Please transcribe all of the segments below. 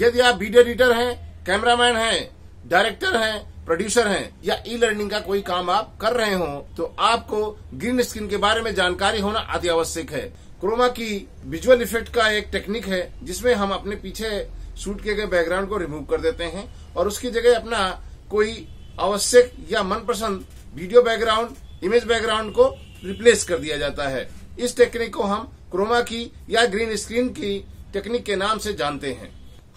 यदि आप video editor हैं कैमरामैन हैं डायरेक्टर हैं प्रोड्यूसर हैं या ई लर्निंग का कोई काम आप कर रहे हो तो आपको ग्रीन स्क्रीन के बारे में जानकारी होना अति आवश्यक है क्रोमा की विजुअल इफेक्ट का एक टेक्निक है जिसमें हम अपने पीछे शूट किए गए बैकग्राउंड को रिमूव कर देते हैं और उसकी जगह अपना कोई आवश्यक या मनपसंद वीडियो बैकग्राउंड इमेज बैकग्राउंड को रिप्लेस कर दिया जाता है इस टेक्निक को हम क्रोमा की या ग्रीन स्क्रीन की टेक्निक के नाम से जानते हैं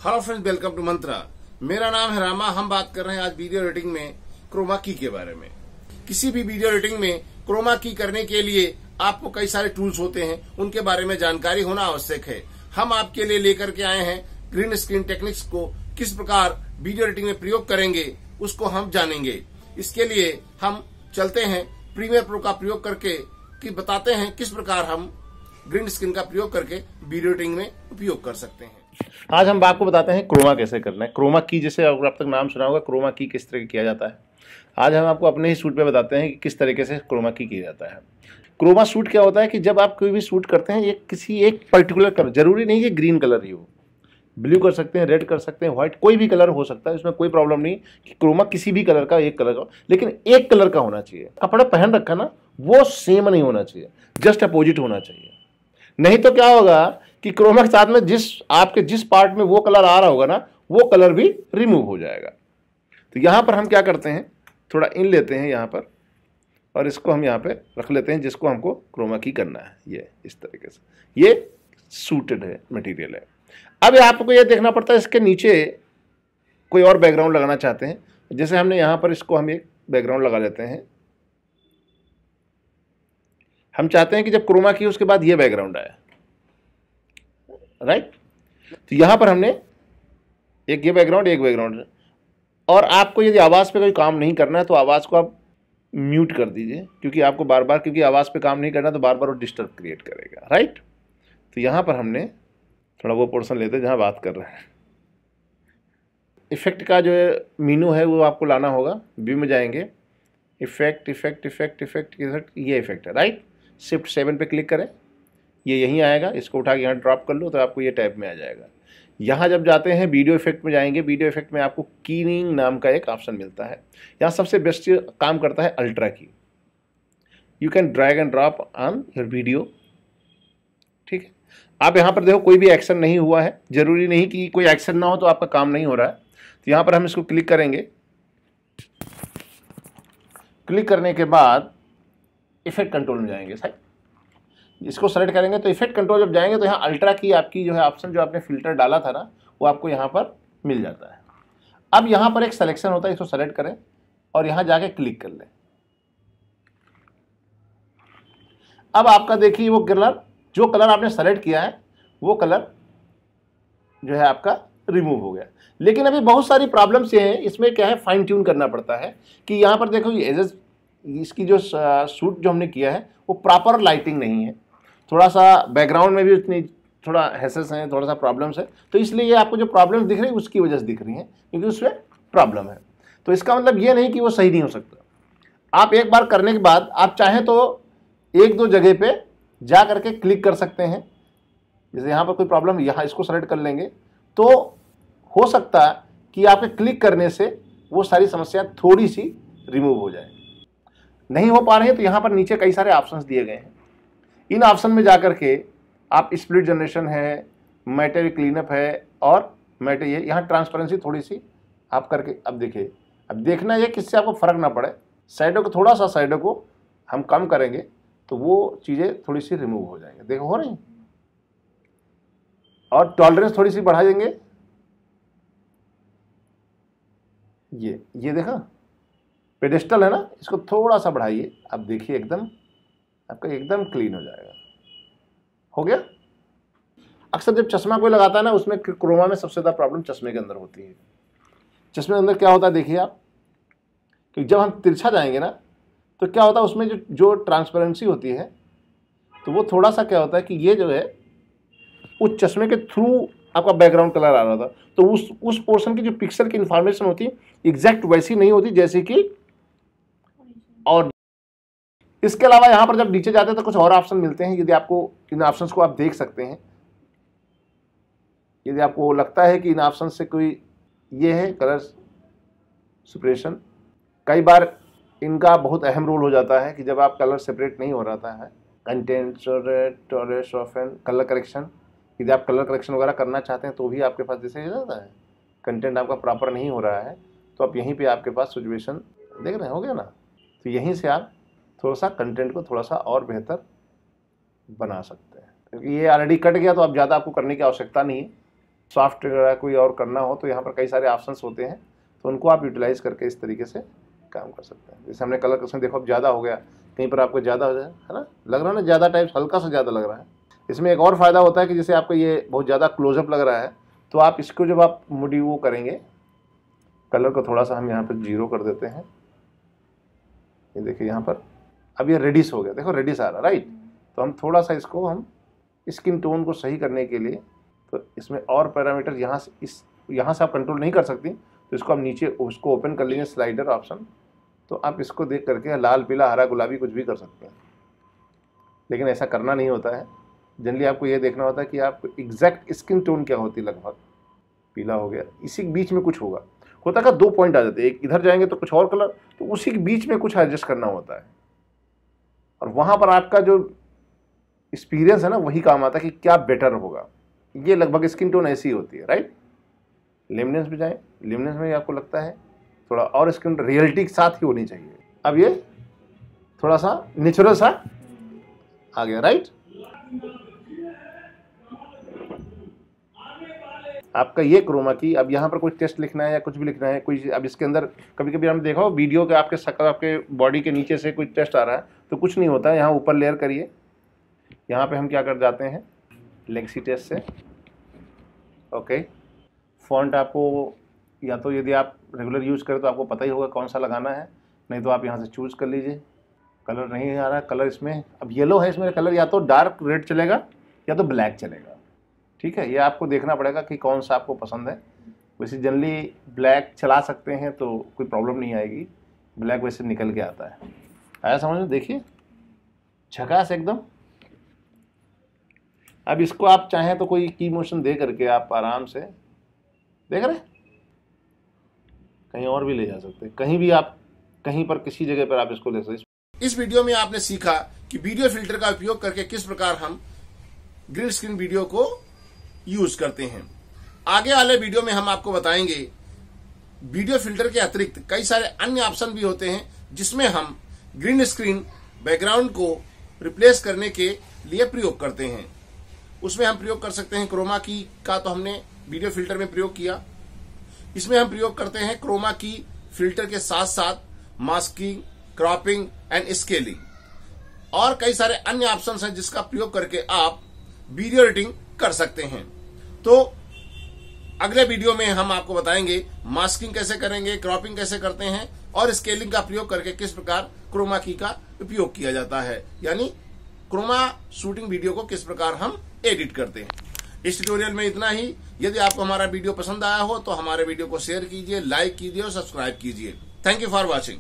hello friends welcome to Mantra मेरा नाम है रामा हम बात कर रहे हैं आज वीडियो रेटिंग में क्रोमा की के बारे में किसी भी वीडियो रेटिंग में क्रोमा की करने के लिए आपको कई सारे टूल्स होते हैं उनके बारे में जानकारी होना आवश्यक है हम आपके लिए लेकर के आए हैं ग्रीन स्क्रीन टेक्निक्स को किस प्रकार वीडियो रेटिंग में प्रयोग करेंगे उसको हम जानेंगे इसके लिए हम चलते हैं प्रीमियर प्रो का प्रयोग करके कि बताते हैं किस प्रकार हम ग्रीन स्क्रीन का प्रयोग करके वीडियो रेटिंग में उपयोग कर सकते हैं आज हम आपको बताते हैं क्रोमा कैसे करना है क्रोमा की जैसे अगर आप तक नाम सुना होगा क्रोमा की किस तरह किया जाता है आज हम आपको अपने ही सूट पे बताते हैं कि किस तरीके से क्रोमा की किया जाता है क्रोमा सूट क्या होता है कि जब आप कोई भी सूट करते हैं ये किसी एक पर्टिकुलर कलर जरूरी नहीं कि ग्रीन कलर ही हो ब्लू कर सकते हैं रेड कर सकते हैं व्हाइट कोई भी कलर हो सकता है इसमें कोई प्रॉब्लम नहीं कि क्रोमा किसी भी कलर का एक कलर का लेकिन एक कलर का होना चाहिए कपड़ा पहन रखा ना वो सेम नहीं होना चाहिए जस्ट अपोजिट होना चाहिए नहीं तो क्या होगा कि क्रोमा के साथ में जिस आपके जिस पार्ट में वो कलर आ रहा होगा ना वो कलर भी रिमूव हो जाएगा तो यहाँ पर हम क्या करते हैं थोड़ा इन लेते हैं यहाँ पर और इसको हम यहाँ पे रख लेते हैं जिसको हमको क्रोमा की करना है ये इस तरीके से ये सूटेड है मटेरियल है अब आपको ये देखना पड़ता है इसके नीचे कोई और बैकग्राउंड लगाना चाहते हैं जैसे हमने यहाँ पर इसको हम एक बैकग्राउंड लगा लेते हैं हम चाहते हैं कि जब क्रोमा की उसके बाद ये बैकग्राउंड आया राइट तो यहाँ पर हमने एक ये बैकग्राउंड एक बैकग्राउंड और आपको यदि आवाज़ पे कोई काम नहीं करना है तो आवाज़ को आप म्यूट कर दीजिए क्योंकि आपको बार बार क्योंकि आवाज़ पे काम नहीं करना तो बार बार वो डिस्टर्ब क्रिएट करेगा राइट तो यहाँ पर हमने थोड़ा वो पोर्सन लेते जहाँ बात कर रहे हैं इफ़ेक्ट का जो मीनू है वो आपको लाना होगा व्यू में जाएंगे effect effect effect effect effect ये इफ़ेक्ट है राइट शिफ्ट सेवन पे क्लिक करें ये यहीं आएगा इसको उठा के यहाँ ड्रॉप कर लो तो आपको ये टैब में आ जाएगा यहाँ जब जाते हैं वीडियो इफेक्ट में जाएंगे वीडियो इफेक्ट में आपको कीनिंग नाम का एक ऑप्शन मिलता है यहाँ सबसे बेस्ट काम करता है ultra key you can drag and drop on your video ठीक है आप यहाँ पर देखो कोई भी एक्शन नहीं हुआ है ज़रूरी नहीं कि कोई एक्शन ना हो तो आपका काम नहीं हो रहा है तो यहाँ पर हम इसको क्लिक करेंगे क्लिक करने के बाद इफेक्ट कंट्रोल में जाएंगे साइड इसको सेलेक्ट करेंगे तो इफेक्ट कंट्रोल जब जाएंगे तो यहाँ अल्ट्रा की आपकी जो है ऑप्शन जो आपने फिल्टर डाला था ना वो आपको यहाँ पर मिल जाता है अब यहाँ पर एक सिलेक्शन होता है इसको सेलेक्ट करें और यहाँ जाके क्लिक कर लें अब आपका देखिए वो कलर जो कलर आपने सेलेक्ट किया है वो कलर जो है आपका रिमूव हो गया लेकिन अभी बहुत सारी प्रॉब्लम्स ये हैं इसमें क्या है फाइन ट्यून करना पड़ता है कि यहाँ पर देखो ये एजेस इसकी जो सूट जो हमने किया है वो प्रॉपर लाइटिंग नहीं है थोड़ा सा बैकग्राउंड में भी उतनी थोड़ा हैसेस हैं थोड़ा सा प्रॉब्लम्स है तो इसलिए ये आपको जो प्रॉब्लम दिख रही है उसकी वजह से दिख रही हैं क्योंकि उसमें प्रॉब्लम है तो इसका मतलब ये नहीं कि वो सही नहीं हो सकता आप एक बार करने के बाद आप चाहें तो एक दो जगह पे जा करके क्लिक कर सकते हैं जैसे यहाँ पर कोई प्रॉब्लम यहाँ इसको सेलेक्ट कर लेंगे तो हो सकता है कि आपके क्लिक करने से वो सारी समस्या थोड़ी सी रिमूव हो जाए नहीं हो पा रही है तो यहाँ पर नीचे कई सारे ऑप्शंस दिए गए हैं इन ऑप्शन में जा के आप स्प्लिट जनरेशन है मैटर क्लीनअप है और मैटर ये यहाँ ट्रांसपेरेंसी थोड़ी सी आप करके अब देखिए अब देखना ये किससे आपको फ़र्क ना पड़े साइडों को थोड़ा सा साइडों को हम कम करेंगे तो वो चीज़ें थोड़ी सी रिमूव हो जाएंगे देखो हो रही और टॉलरेंस थोड़ी सी बढ़ा देंगे ये ये देखा पेडेस्टल है ना इसको थोड़ा सा बढ़ाइए अब देखिए एकदम आपका एकदम क्लीन हो जाएगा हो गया अक्सर जब चश्मा कोई लगाता है ना उसमें क्रोमा में सबसे ज़्यादा प्रॉब्लम चश्मे के अंदर होती है चश्मे के अंदर क्या होता है देखिए आप कि जब हम तिरछा जाएंगे ना तो क्या होता है उसमें जो जो ट्रांसपेरेंसी होती है तो वो थोड़ा सा क्या होता है कि ये जो है उस चश्मे के थ्रू आपका बैकग्राउंड कलर आ रहा था तो उस उस पोर्शन की जो पिक्सल की इन्फॉर्मेशन होती है एग्जैक्ट वैसी नहीं होती जैसे कि और इसके अलावा यहाँ पर जब नीचे जाते हैं तो कुछ और ऑप्शन मिलते हैं यदि आपको इन ऑप्शन को आप देख सकते हैं यदि आपको लगता है कि इन ऑप्शन से कोई ये है कलर सेपरेशन कई बार इनका बहुत अहम रोल हो जाता है कि जब आप कलर सेपरेट नहीं हो रहा है कंटेंट एन कलर करेक्शन यदि आप कलर करेक्शन वगैरह करना चाहते हैं तो भी आपके पास जैसे जाता है कंटेंट आपका प्रॉपर नहीं हो रहा है तो आप यहीं पे आपके पास सिचुएशन देख रहे हैं हो गया ना तो यहीं से आप थोड़ा सा कंटेंट को थोड़ा सा और बेहतर बना सकते हैं क्योंकि ये ऑलरेडी कट गया तो अब ज़्यादा आपको करने की आवश्यकता नहीं है सॉफ्ट कोई और करना हो तो यहाँ पर कई सारे ऑप्शंस होते हैं तो उनको आप यूटिलाइज़ करके इस तरीके से काम कर सकते हैं जैसे हमने कलर उसमें देखो अब ज़्यादा हो गया कहीं पर आपको ज़्यादा हो जाए है ना लग रहा है ना ज़्यादा टाइप्स हल्का सा ज़्यादा लग रहा है इसमें एक और फ़ायदा होता है कि जैसे आपको ये बहुत ज़्यादा क्लोजअप लग रहा है तो आप इसको जब आप मुडी वो करेंगे कलर को थोड़ा सा हम यहाँ पर जीरो कर देते हैं ये देखिए यहाँ पर अब ये रेडिस हो गया देखो रेडिस आ रहा राइट तो हम थोड़ा सा इसको हम स्किन टोन को सही करने के लिए तो इसमें और पैरामीटर यहाँ से इस यहाँ से आप कंट्रोल नहीं कर सकती तो इसको हम नीचे उसको ओपन कर लेंगे स्लाइडर ऑप्शन तो आप इसको देख करके लाल पीला हरा गुलाबी कुछ भी कर सकते हैं लेकिन ऐसा करना नहीं होता है जनरली आपको ये देखना होता है कि आप एग्जैक्ट स्किन टोन क्या होती है लगभग पीला हो गया इसी के बीच में कुछ होगा होता है दो पॉइंट आ जाते हैं एक इधर जाएंगे तो कुछ और कलर तो उसी के बीच में कुछ एडजस्ट करना होता है और वहाँ पर आपका जो एक्सपीरियंस है ना वही काम आता है कि क्या बेटर होगा ये लगभग स्किन टोन ऐसी होती है राइट लेमिनेंस में जाएँ लेमिनेंस में आपको लगता है थोड़ा और स्किन रियलिटी के साथ ही होनी चाहिए अब ये थोड़ा सा नेचुरल सा आ गया राइट आपका ये क्रोमा की अब यहाँ पर कुछ टेस्ट लिखना है या कुछ भी लिखना है कोई अब इसके अंदर कभी कभी हम देखो वीडियो के आपके शक्ल आपके बॉडी के नीचे से कोई टेस्ट आ रहा है तो कुछ नहीं होता है यहाँ ऊपर लेयर करिए यहाँ पे हम क्या कर जाते हैं लेक्सी टेस्ट से ओके फॉन्ट आपको या तो यदि आप रेगुलर यूज़ करें तो आपको पता ही होगा कौन सा लगाना है नहीं तो आप यहाँ से चूज़ कर लीजिए कलर नहीं आ रहा कलर इसमें अब येलो है इसमें कलर या तो डार्क रेड चलेगा या तो ब्लैक चलेगा ठीक है ये आपको देखना पड़ेगा कि कौन सा आपको पसंद है वैसे जनरली ब्लैक चला सकते हैं तो कोई प्रॉब्लम नहीं आएगी ब्लैक वैसे निकल के आता है आया समझ में देखिए झकास एकदम अब इसको आप चाहें तो कोई की मोशन दे करके आप आराम से देख रहे कहीं और भी ले जा सकते कहीं भी आप कहीं पर किसी जगह पर आप इसको ले सकते इस वीडियो में आपने सीखा कि वीडियो फिल्टर का उपयोग करके किस प्रकार हम ग्रिल स्क्रीन वीडियो को यूज करते हैं आगे वाले वीडियो में हम आपको बताएंगे वीडियो फिल्टर के अतिरिक्त कई सारे अन्य ऑप्शन भी होते हैं जिसमें हम ग्रीन स्क्रीन बैकग्राउंड को रिप्लेस करने के लिए प्रयोग करते हैं उसमें हम प्रयोग कर सकते हैं क्रोमा की का तो हमने वीडियो फिल्टर में प्रयोग किया इसमें हम प्रयोग करते हैं क्रोमा की फिल्टर के साथ साथ मास्किंग क्रॉपिंग एंड स्केलिंग और कई सारे अन्य ऑप्शन हैं जिसका प्रयोग करके आप वीडियो एडिटिंग कर सकते हैं तो अगले वीडियो में हम आपको बताएंगे मास्किंग कैसे करेंगे क्रॉपिंग कैसे करते हैं और स्केलिंग का प्रयोग करके किस प्रकार क्रोमा की का उपयोग किया जाता है यानी क्रोमा शूटिंग वीडियो को किस प्रकार हम एडिट करते हैं इस ट्यूटोरियल में इतना ही यदि आपको हमारा वीडियो पसंद आया हो तो हमारे वीडियो को शेयर कीजिए लाइक कीजिए और सब्सक्राइब कीजिए थैंक यू फॉर वॉचिंग